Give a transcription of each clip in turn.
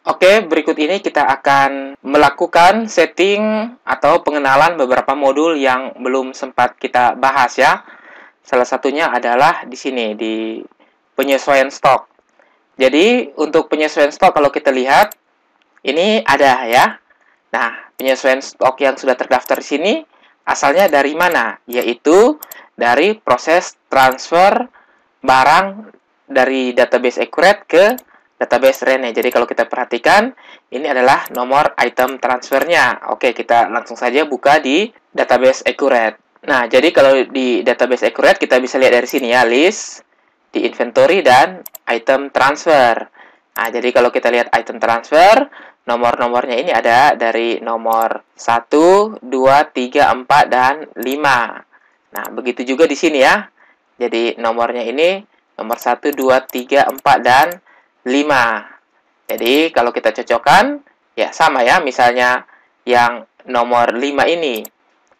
Oke, berikut ini kita akan melakukan setting atau pengenalan beberapa modul yang belum sempat kita bahas ya. Salah satunya adalah di sini, di penyesuaian stok. Jadi, untuk penyesuaian stok kalau kita lihat, ini ada ya. Nah, penyesuaian stok yang sudah terdaftar di sini asalnya dari mana? Yaitu dari proses transfer barang dari database accurate ke database range. Jadi kalau kita perhatikan, ini adalah nomor item transfernya. Oke, kita langsung saja buka di database accurate. Nah, jadi kalau di database accurate, kita bisa lihat dari sini ya, list, di inventory, dan item transfer. Nah, jadi kalau kita lihat item transfer, nomor-nomornya ini ada dari nomor 1, 2, 3, 4, dan 5. Nah, begitu juga di sini ya. Jadi nomornya ini nomor 1, 2, 3, 4, dan 5. 5. Jadi kalau kita cocokkan, ya sama ya, misalnya yang nomor 5 ini.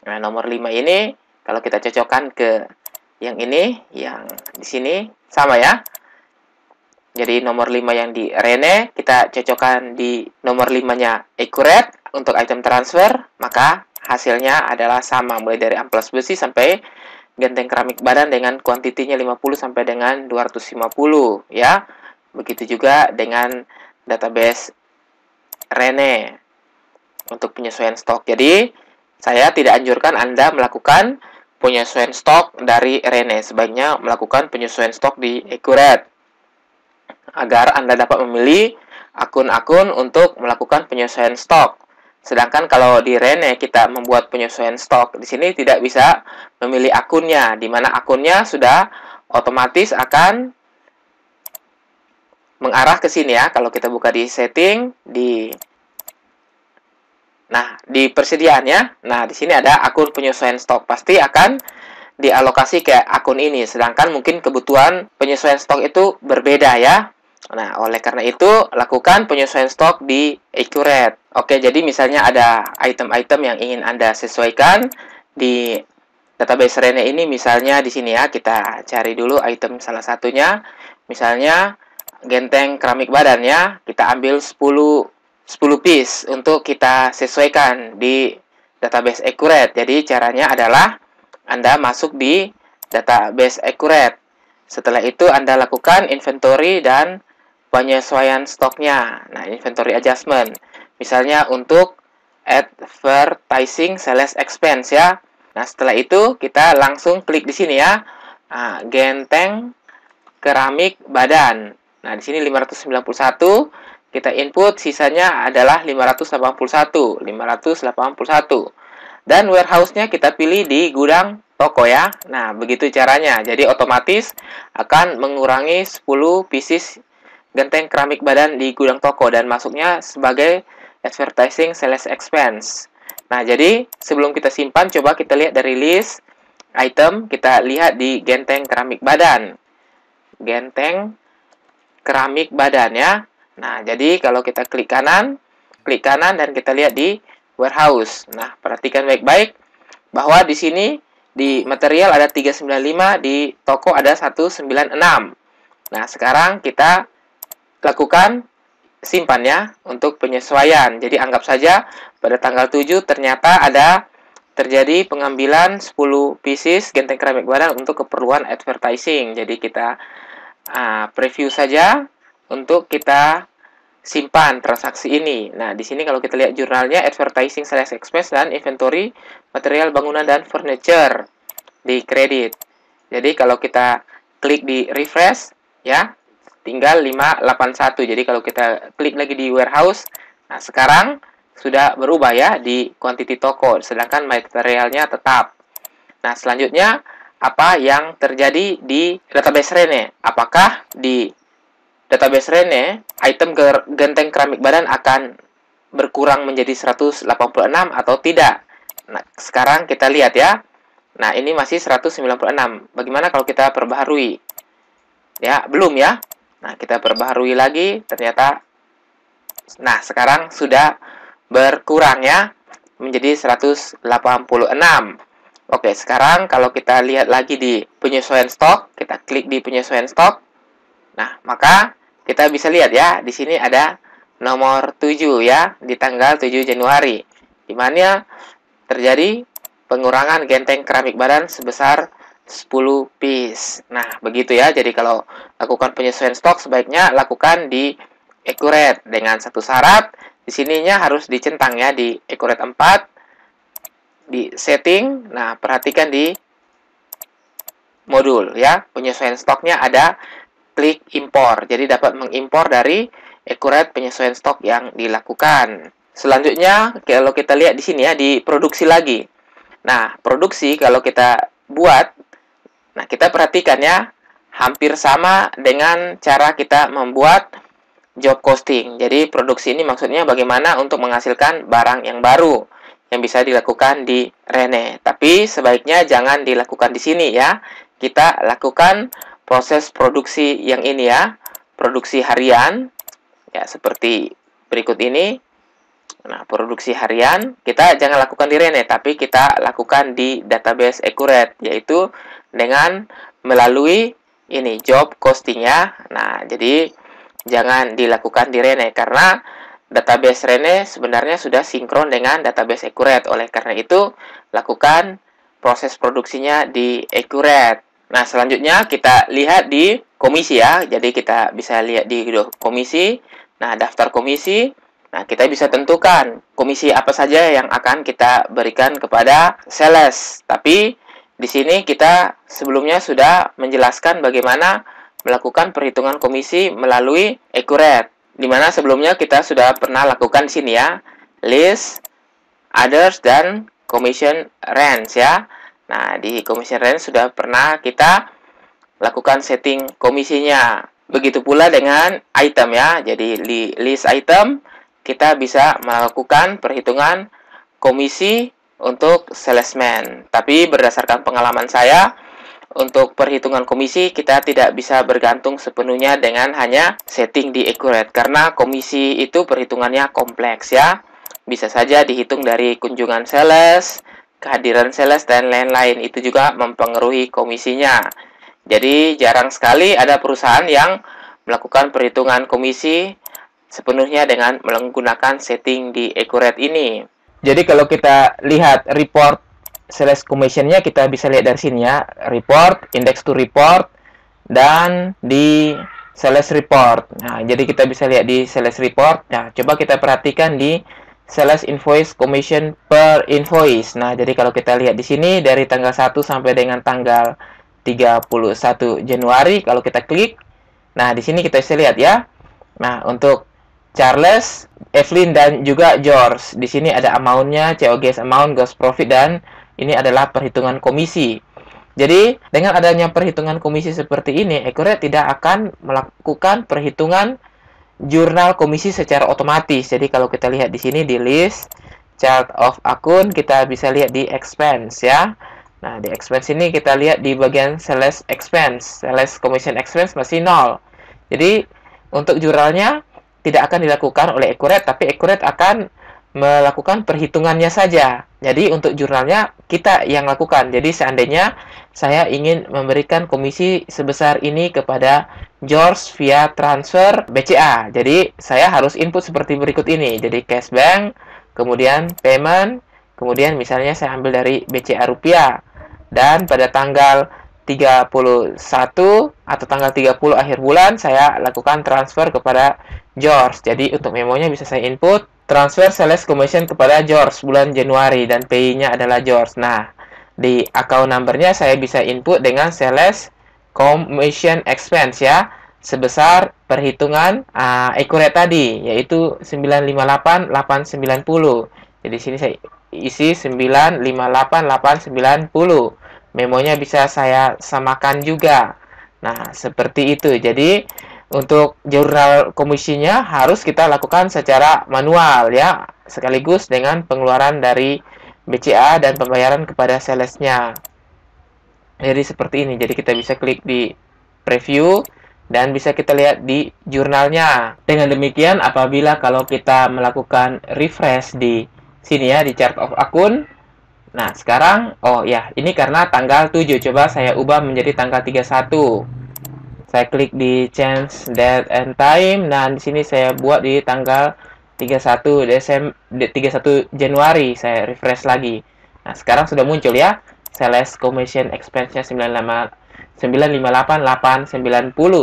Nah, nomor 5 ini kalau kita cocokkan ke yang ini, yang di sini, sama ya. Jadi nomor 5 yang di Rene, kita cocokkan di nomor 5-nya untuk item transfer, maka hasilnya adalah sama, mulai dari amplas besi sampai genteng keramik badan dengan kuantitinya 50 sampai dengan 250 ya. Begitu juga dengan database Rene untuk penyesuaian stok. Jadi, saya tidak anjurkan Anda melakukan penyesuaian stok dari Rene. Sebaiknya melakukan penyesuaian stok di Accurate agar Anda dapat memilih akun-akun untuk melakukan penyesuaian stok. Sedangkan kalau di Rene kita membuat penyesuaian stok, di sini tidak bisa memilih akunnya, di mana akunnya sudah otomatis akan mengarah ke sini ya. Kalau kita buka di setting, di Nah, di persediaannya, nah di sini ada akun penyesuaian stok. Pasti akan dialokasi ke akun ini. Sedangkan mungkin kebutuhan penyesuaian stok itu berbeda ya. Nah, oleh karena itu, lakukan penyesuaian stok di Accurate. Oke, jadi misalnya ada item-item yang ingin Anda sesuaikan di database Rene ini, misalnya di sini ya, kita cari dulu item salah satunya. Misalnya, genteng keramik badannya kita ambil 10 10 piece untuk kita sesuaikan di database accurate. Jadi caranya adalah Anda masuk di database accurate. Setelah itu Anda lakukan inventory dan penyesuaian stoknya. Nah, inventory adjustment. Misalnya untuk advertising sales expense ya. Nah, setelah itu kita langsung klik di sini ya. Nah, genteng keramik badan. Nah, di sini 591 kita input sisanya adalah 581, 581. Dan warehouse-nya kita pilih di gudang toko ya. Nah, begitu caranya. Jadi otomatis akan mengurangi 10 pieces genteng keramik badan di gudang toko dan masuknya sebagai advertising sales expense. Nah, jadi sebelum kita simpan coba kita lihat dari list item kita lihat di genteng keramik badan. Genteng keramik badan ya. Nah, jadi kalau kita klik kanan, klik kanan dan kita lihat di warehouse. Nah, perhatikan baik-baik bahwa di sini di material ada 395, di toko ada 196. Nah, sekarang kita lakukan simpan ya untuk penyesuaian. Jadi anggap saja pada tanggal 7 ternyata ada terjadi pengambilan 10 pieces genteng keramik badan untuk keperluan advertising. Jadi kita Nah, preview saja untuk kita simpan transaksi ini. Nah, di sini kalau kita lihat jurnalnya advertising sales expense dan inventory material bangunan dan furniture di kredit. Jadi kalau kita klik di refresh ya, tinggal 581. Jadi kalau kita klik lagi di warehouse, nah sekarang sudah berubah ya di quantity toko sedangkan materialnya tetap. Nah, selanjutnya apa yang terjadi di database Rene. Apakah di database Rene, item genteng keramik badan akan berkurang menjadi 186 atau tidak? Nah, sekarang kita lihat ya. Nah, ini masih 196. Bagaimana kalau kita perbaharui? Ya, belum ya. Nah, kita perbaharui lagi, ternyata... Nah, sekarang sudah berkurang ya, menjadi 186. Oke, sekarang kalau kita lihat lagi di penyesuaian stok, kita klik di penyesuaian stok. Nah, maka kita bisa lihat ya, di sini ada nomor 7 ya, di tanggal 7 Januari. Di mana terjadi pengurangan genteng keramik badan sebesar 10 piece. Nah, begitu ya. Jadi kalau lakukan penyesuaian stok sebaiknya lakukan di accurate dengan satu syarat di sininya harus dicentang ya di accurate 4 di setting. Nah, perhatikan di modul ya, penyesuaian stoknya ada klik impor. Jadi dapat mengimpor dari accurate penyesuaian stok yang dilakukan. Selanjutnya, kalau kita lihat di sini ya, di produksi lagi. Nah, produksi kalau kita buat, nah kita perhatikan ya, hampir sama dengan cara kita membuat job costing. Jadi, produksi ini maksudnya bagaimana untuk menghasilkan barang yang baru yang bisa dilakukan di Rene. Tapi sebaiknya jangan dilakukan di sini ya. Kita lakukan proses produksi yang ini ya, produksi harian ya seperti berikut ini. Nah, produksi harian kita jangan lakukan di Rene, tapi kita lakukan di database Accurate yaitu dengan melalui ini job costing ya. Nah, jadi jangan dilakukan di Rene karena database Rene sebenarnya sudah sinkron dengan database Accurate. Oleh karena itu, lakukan proses produksinya di Accurate. Nah, selanjutnya kita lihat di komisi ya. Jadi kita bisa lihat di komisi. Nah, daftar komisi. Nah, kita bisa tentukan komisi apa saja yang akan kita berikan kepada sales. Tapi di sini kita sebelumnya sudah menjelaskan bagaimana melakukan perhitungan komisi melalui Accurate dimana sebelumnya kita sudah pernah lakukan di sini ya list others dan commission range ya nah di commission range sudah pernah kita lakukan setting komisinya begitu pula dengan item ya jadi di list item kita bisa melakukan perhitungan komisi untuk salesman tapi berdasarkan pengalaman saya untuk perhitungan komisi, kita tidak bisa bergantung sepenuhnya dengan hanya setting di accurate, karena komisi itu perhitungannya kompleks ya. Bisa saja dihitung dari kunjungan sales, kehadiran sales, dan lain-lain. Itu juga mempengaruhi komisinya. Jadi jarang sekali ada perusahaan yang melakukan perhitungan komisi sepenuhnya dengan menggunakan setting di accurate ini. Jadi kalau kita lihat report Sales commissionnya kita bisa lihat dari sini ya report index to report dan di sales report nah jadi kita bisa lihat di sales report nah coba kita perhatikan di sales invoice commission per invoice nah jadi kalau kita lihat di sini dari tanggal 1 sampai dengan tanggal 31 Januari kalau kita klik nah di sini kita bisa lihat ya nah untuk Charles, Evelyn dan juga George di sini ada amountnya, COGS amount, gross profit dan ini adalah perhitungan komisi. Jadi, dengan adanya perhitungan komisi seperti ini, Accurate tidak akan melakukan perhitungan jurnal komisi secara otomatis. Jadi, kalau kita lihat di sini di list chart of akun, kita bisa lihat di expense ya. Nah, di expense ini kita lihat di bagian sales expense. Sales commission expense masih nol. Jadi, untuk jurnalnya tidak akan dilakukan oleh Accurate, tapi Accurate akan melakukan perhitungannya saja. Jadi untuk jurnalnya kita yang lakukan. Jadi seandainya saya ingin memberikan komisi sebesar ini kepada George via transfer BCA. Jadi saya harus input seperti berikut ini. Jadi cash bank, kemudian payment, kemudian misalnya saya ambil dari BCA rupiah. Dan pada tanggal 31 atau tanggal 30 akhir bulan saya lakukan transfer kepada George. Jadi untuk memonya bisa saya input transfer sales commission kepada George bulan Januari dan PI-nya adalah George. Nah, di account numbernya saya bisa input dengan sales commission expense ya sebesar perhitungan uh, tadi yaitu 958890. Jadi sini saya isi 958890. Memonya bisa saya samakan juga. Nah, seperti itu. Jadi untuk jurnal komisinya harus kita lakukan secara manual ya, sekaligus dengan pengeluaran dari BCA dan pembayaran kepada salesnya. Jadi seperti ini. Jadi kita bisa klik di preview dan bisa kita lihat di jurnalnya. Dengan demikian, apabila kalau kita melakukan refresh di sini ya di chart of akun, Nah, sekarang, oh ya, ini karena tanggal 7. Coba saya ubah menjadi tanggal 31 saya klik di change date and time dan nah, di sini saya buat di tanggal 31 Desember 31 Januari saya refresh lagi nah sekarang sudah muncul ya sales commission expense-nya 95 958890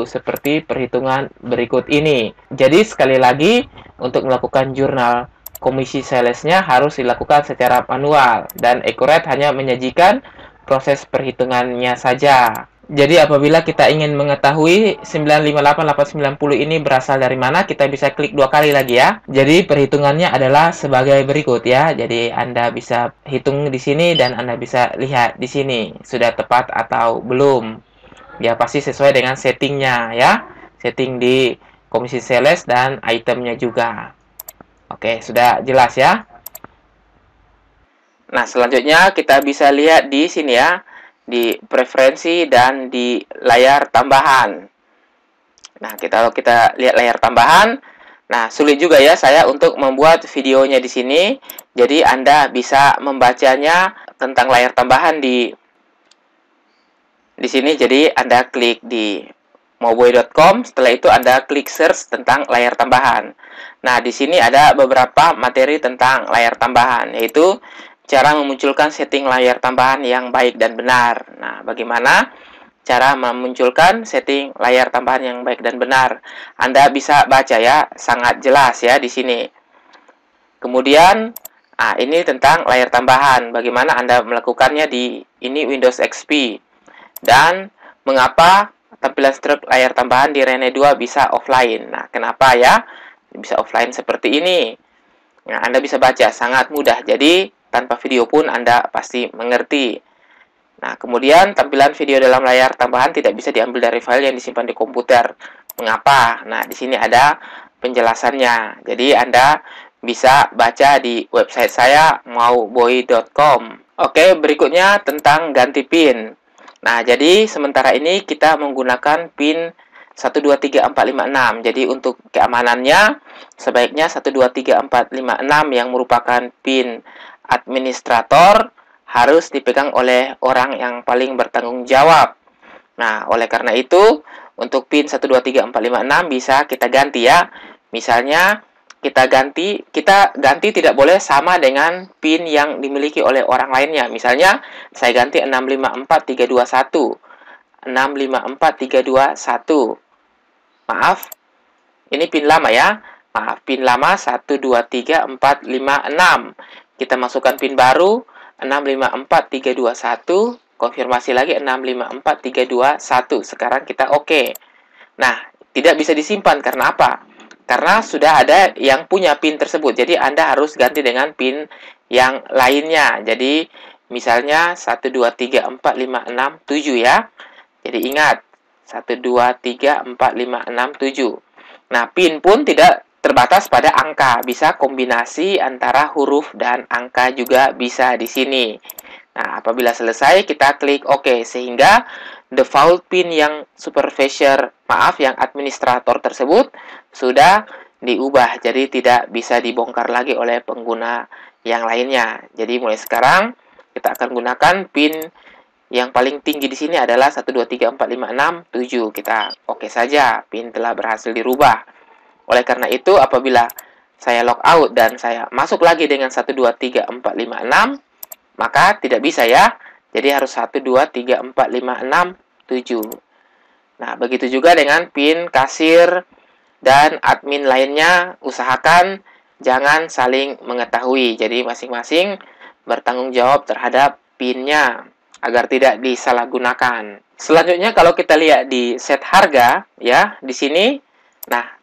seperti perhitungan berikut ini jadi sekali lagi untuk melakukan jurnal komisi salesnya harus dilakukan secara manual dan Ecoret hanya menyajikan proses perhitungannya saja. Jadi apabila kita ingin mengetahui 958890 ini berasal dari mana, kita bisa klik dua kali lagi ya. Jadi perhitungannya adalah sebagai berikut ya. Jadi Anda bisa hitung di sini dan Anda bisa lihat di sini sudah tepat atau belum. Ya pasti sesuai dengan settingnya ya. Setting di komisi sales dan itemnya juga. Oke, sudah jelas ya. Nah, selanjutnya kita bisa lihat di sini ya di preferensi dan di layar tambahan. Nah, kita kalau kita lihat layar tambahan, nah sulit juga ya saya untuk membuat videonya di sini. Jadi Anda bisa membacanya tentang layar tambahan di di sini. Jadi Anda klik di mobile.com. setelah itu Anda klik search tentang layar tambahan. Nah, di sini ada beberapa materi tentang layar tambahan yaitu cara memunculkan setting layar tambahan yang baik dan benar. Nah, bagaimana cara memunculkan setting layar tambahan yang baik dan benar? Anda bisa baca ya, sangat jelas ya di sini. Kemudian, ah ini tentang layar tambahan, bagaimana Anda melakukannya di ini Windows XP. Dan mengapa tampilan struk layar tambahan di Rene 2 bisa offline. Nah, kenapa ya? Bisa offline seperti ini. Nah, Anda bisa baca sangat mudah. Jadi, tanpa video pun Anda pasti mengerti. Nah, kemudian tampilan video dalam layar tambahan tidak bisa diambil dari file yang disimpan di komputer. Mengapa? Nah, di sini ada penjelasannya. Jadi, Anda bisa baca di website saya mauboy.com. Oke, berikutnya tentang ganti PIN. Nah, jadi sementara ini kita menggunakan PIN 123456. Jadi untuk keamanannya sebaiknya 123456 yang merupakan PIN administrator harus dipegang oleh orang yang paling bertanggung jawab. Nah, oleh karena itu, untuk pin 123456 bisa kita ganti ya. Misalnya, kita ganti, kita ganti tidak boleh sama dengan pin yang dimiliki oleh orang lainnya. Misalnya, saya ganti 654321. 654321. Maaf, ini pin lama ya. Maaf, pin lama 123456. Kita masukkan pin baru 654321, konfirmasi lagi 654321. Sekarang kita oke. Nah, tidak bisa disimpan karena apa? Karena sudah ada yang punya pin tersebut. Jadi Anda harus ganti dengan pin yang lainnya. Jadi misalnya 1234567 ya. Jadi ingat 1234567. Nah, pin pun tidak terbatas pada angka. Bisa kombinasi antara huruf dan angka juga bisa di sini. Nah, apabila selesai kita klik OK sehingga default pin yang supervisor, maaf yang administrator tersebut sudah diubah jadi tidak bisa dibongkar lagi oleh pengguna yang lainnya. Jadi mulai sekarang kita akan gunakan pin yang paling tinggi di sini adalah 1, 2, 3, 4, 5, 6, 7. Kita oke okay saja, pin telah berhasil dirubah. Oleh karena itu, apabila saya log out dan saya masuk lagi dengan 1, 2, 3, 4, 5, 6, maka tidak bisa ya. Jadi harus 1, 2, 3, 4, 5, 6, 7. Nah, begitu juga dengan PIN, kasir, dan admin lainnya. Usahakan jangan saling mengetahui. Jadi masing-masing bertanggung jawab terhadap pinnya agar tidak disalahgunakan. Selanjutnya kalau kita lihat di set harga ya di sini, nah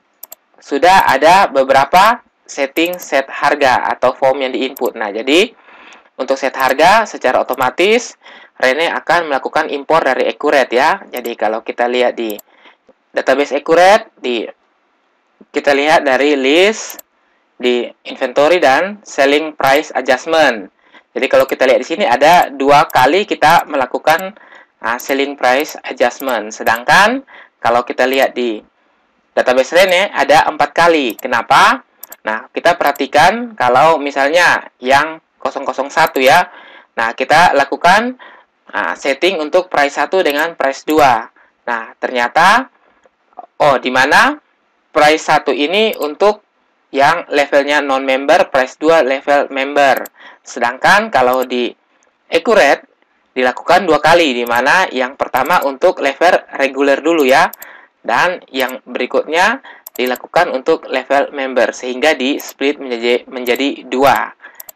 sudah ada beberapa setting set harga atau form yang diinput. Nah, jadi untuk set harga secara otomatis Rene akan melakukan impor dari Accurate ya. Jadi kalau kita lihat di database Accurate di kita lihat dari list di inventory dan selling price adjustment. Jadi kalau kita lihat di sini ada dua kali kita melakukan uh, selling price adjustment. Sedangkan kalau kita lihat di database range ada empat kali. Kenapa? Nah, kita perhatikan kalau misalnya yang 001 ya. Nah, kita lakukan nah, setting untuk price 1 dengan price 2. Nah, ternyata oh di mana price 1 ini untuk yang levelnya non-member, price 2 level member. Sedangkan kalau di accurate dilakukan dua kali di mana yang pertama untuk level regular dulu ya. Dan yang berikutnya dilakukan untuk level member sehingga di split menjadi menjadi dua.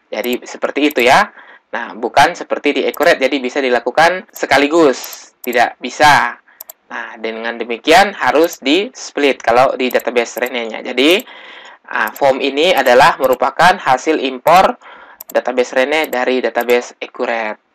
Jadi seperti itu ya. Nah, bukan seperti di Accurate jadi bisa dilakukan sekaligus, tidak bisa. Nah, dengan demikian harus di split kalau di database rene Jadi uh, form ini adalah merupakan hasil impor database Rene dari database Accurate.